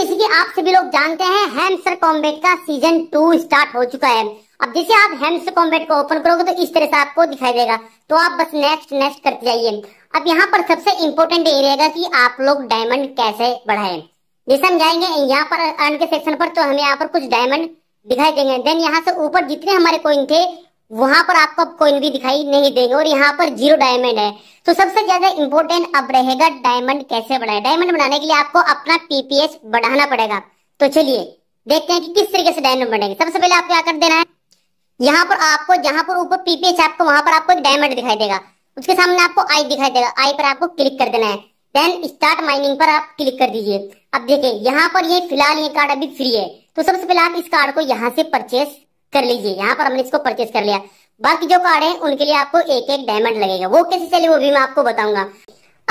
जैसे कि आप सभी लोग जानते हैं हेम्सर कॉम्बेट का सीजन टू स्टार्ट हो चुका है अब जैसे आप हेम्सर कॉम्बेट को ओपन करोगे तो इस तरह से आपको दिखाई देगा तो आप बस नेक्स्ट नेक्स्ट करते जाइए अब यहाँ पर सबसे इम्पोर्टेंट ये रहेगा कि आप लोग डायमंड कैसे बढ़ाए जैसे हम जाएंगे यहाँ पर अर्न के सेक्शन पर तो हमें यहाँ पर कुछ डायमंड दिखाई देंगे देन यहाँ से ऊपर जितने हमारे कोइन थे वहां पर आपको अब कोइन भी दिखाई नहीं देंगे और यहाँ पर जीरो डायमंड है तो सबसे ज्यादा इंपॉर्टेंट अब रहेगा डायमंड कैसे बढ़ाए डायमंड बनाने के लिए आपको अपना पीपीएच बढ़ाना पड़ेगा तो चलिए देखते हैं कि किस तरीके से डायमंड बनेंगे सबसे पहले आपको क्या कर देना है यहाँ पर आपको जहां पर ऊपर पीपीएच आपको वहां पर आपको एक डायमंड दिखाई देगा उसके सामने आपको आई दिखाई देगा आई पर आपको क्लिक कर देना है देन स्टार्ट माइनिंग पर आप क्लिक कर दीजिए अब देखिए यहाँ पर ये फिलहाल ये कार्ड अभी फ्री है तो सबसे पहले आप इस कार्ड को यहाँ से परचेस कर लीजिए यहाँ पर हमने इसको परचेस कर लिया बाकी जो कार्ड है उनके लिए आपको एक एक डायमंड लगेगा वो कैसे चले वो भी मैं आपको बताऊंगा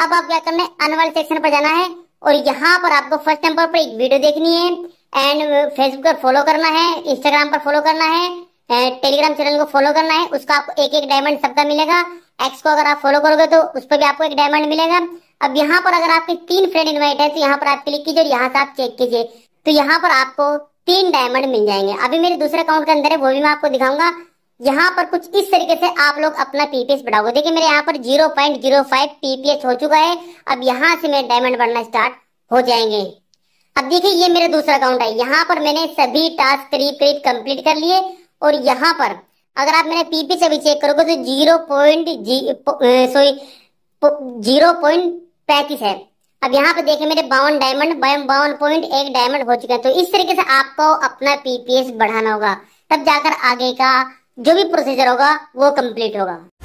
अब आप क्या करना है अनवर्ल्ड सेक्शन पर जाना है और यहाँ पर आपको फर्स्ट नंबर पर एक वीडियो देखनी है एंड फेसबुक पर फॉलो करना है इंस्टाग्राम पर फॉलो करना है टेलीग्राम चैनल को फॉलो करना है उसका आपको एक एक डायमंड सबका मिलेगा एक्स को अगर आप फॉलो करोगे तो उस पर भी आपको एक डायमंड मिलेगा अब यहाँ पर अगर आपके तीन फ्रेंड इन्वाइट है तो यहाँ पर आप क्लिक कीजिए और यहाँ से आप चेक कीजिए तो यहाँ पर आपको तीन डायमंड मिल जाएंगे अभी मेरे दूसरे अकाउंट के अंदर है वो भी मैं आपको दिखाऊंगा यहाँ पर कुछ इस तरीके से आप लोग अपना पीपीएस बढ़ाओगे देखिए मेरे यहाँ पर zero point zero five PPS हो चुका है अब यहाँ से मेरे डायमंड बढ़ना स्टार्ट हो जाएंगे अब देखिए ये मेरा दूसरा अकाउंट है यहाँ पर मैंने सभी टास्क करीब करीब कंप्लीट कर लिए और यहाँ पर अगर आप मेरे पीपीएस अभी चेक करोगे तो जीरो पॉइंट जीरो पॉइंट पैंतीस है अब यहाँ पे देखें मेरे बावन डायमंड बावन पॉइंट एक डायमंड हो चुके हैं तो इस तरीके से आपको अपना पीपीएस बढ़ाना होगा तब जाकर आगे का जो भी प्रोसीजर होगा वो कंप्लीट होगा